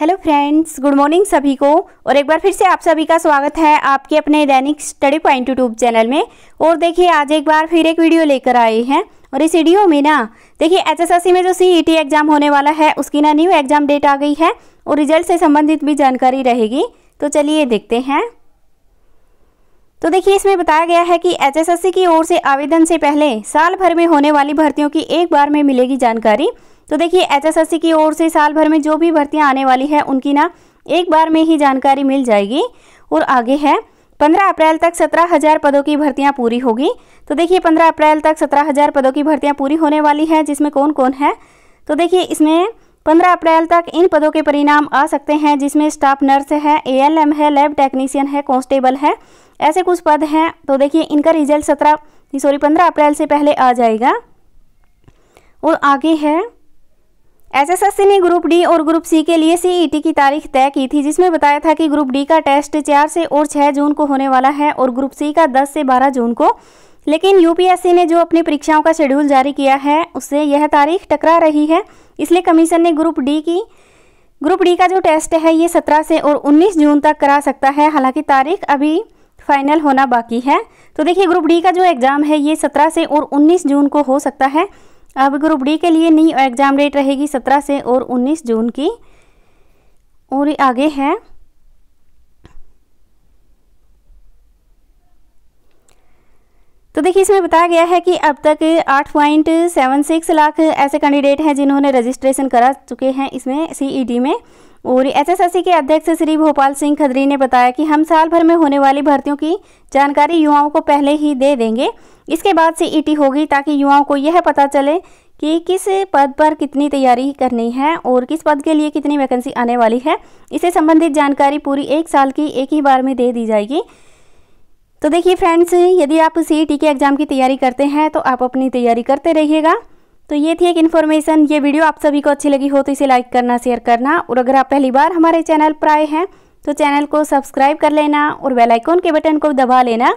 hello friends good morning सभी को और एक बार फिर से आप सभी का स्वागत है आपके अपने दैनिक स्टडी पॉइंट यूट्यूब चैनल में और देखिए आज एक बार फिर एक वीडियो लेकर आए हैं और इस वीडियो में ना देखिए एचएसएससी में जो सी एग्ज़ाम e होने वाला है उसकी ना न्यू एग्ज़ाम डेट आ गई है और रिजल्ट से संबंधित भी जानकारी रहेगी तो चलिए देखते हैं तो देखिए इसमें बताया गया है कि एचएसएससी की ओर से आवेदन से पहले साल भर में होने वाली भर्तियों की एक बार में मिलेगी जानकारी तो देखिए एचएसएससी की ओर से साल भर में जो भी भर्तियां आने वाली है उनकी ना एक बार में ही जानकारी मिल जाएगी और आगे है पंद्रह अप्रैल तक सत्रह हज़ार पदों की भर्तियां पूरी होगी तो देखिए पंद्रह अप्रैल तक सत्रह हज़ार पदों की भर्तियां पूरी होने वाली हैं जिसमें कौन कौन है तो देखिए इसमें पंद्रह अप्रैल तक इन पदों के परिणाम आ सकते हैं जिसमें स्टाफ नर्स है एएलएम है लैब टेक्नीशियन है कांस्टेबल है ऐसे कुछ पद हैं तो देखिए इनका रिजल्ट सत्रह सॉरी पंद्रह अप्रैल से पहले आ जाएगा और आगे है एसएसएससी ने ग्रुप डी और ग्रुप सी के लिए सीईटी e की तारीख तय की थी जिसमें बताया था कि ग्रुप डी का टेस्ट चार से और छः जून को होने वाला है और ग्रुप सी का दस से बारह जून को लेकिन यूपीएससी ने जो अपनी परीक्षाओं का शेड्यूल जारी किया है उससे यह तारीख टकरा रही है इसलिए कमीशन ने ग्रुप डी की ग्रुप डी का जो टेस्ट है ये सत्रह से और उन्नीस जून तक करा सकता है हालांकि तारीख अभी फाइनल होना बाकी है तो देखिए ग्रुप डी का जो एग्ज़ाम है ये सत्रह से और उन्नीस जून को हो सकता है अब ग्रुप डी के लिए नई एग्ज़ाम डेट रहेगी सत्रह से और उन्नीस जून की और आगे है तो देखिए इसमें बताया गया है कि अब तक 8.76 लाख ऐसे कैंडिडेट हैं जिन्होंने रजिस्ट्रेशन करा चुके हैं इसमें सीईटी e में और एसएसएससी के अध्यक्ष श्री भोपाल सिंह खदरी ने बताया कि हम साल भर में होने वाली भर्तियों की जानकारी युवाओं को पहले ही दे देंगे इसके बाद सीईटी e होगी ताकि युवाओं को यह पता चले कि किस पद पर कितनी तैयारी करनी है और किस पद के लिए कितनी वैकेंसी आने वाली है इससे संबंधित जानकारी पूरी एक साल की एक ही बार में दे दी जाएगी तो देखिए फ्रेंड्स यदि आप सी टी e के एग्ज़ाम की तैयारी करते हैं तो आप अपनी तैयारी करते रहिएगा तो ये थी एक इन्फॉर्मेशन ये वीडियो आप सभी को अच्छी लगी हो तो इसे लाइक करना शेयर करना और अगर आप पहली बार हमारे चैनल पर आए हैं तो चैनल को सब्सक्राइब कर लेना और बेल के बटन को दबा लेना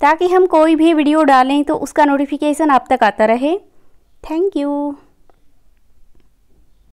ताकि हम कोई भी वीडियो डालें तो उसका नोटिफिकेशन आप तक आता रहे थैंक यू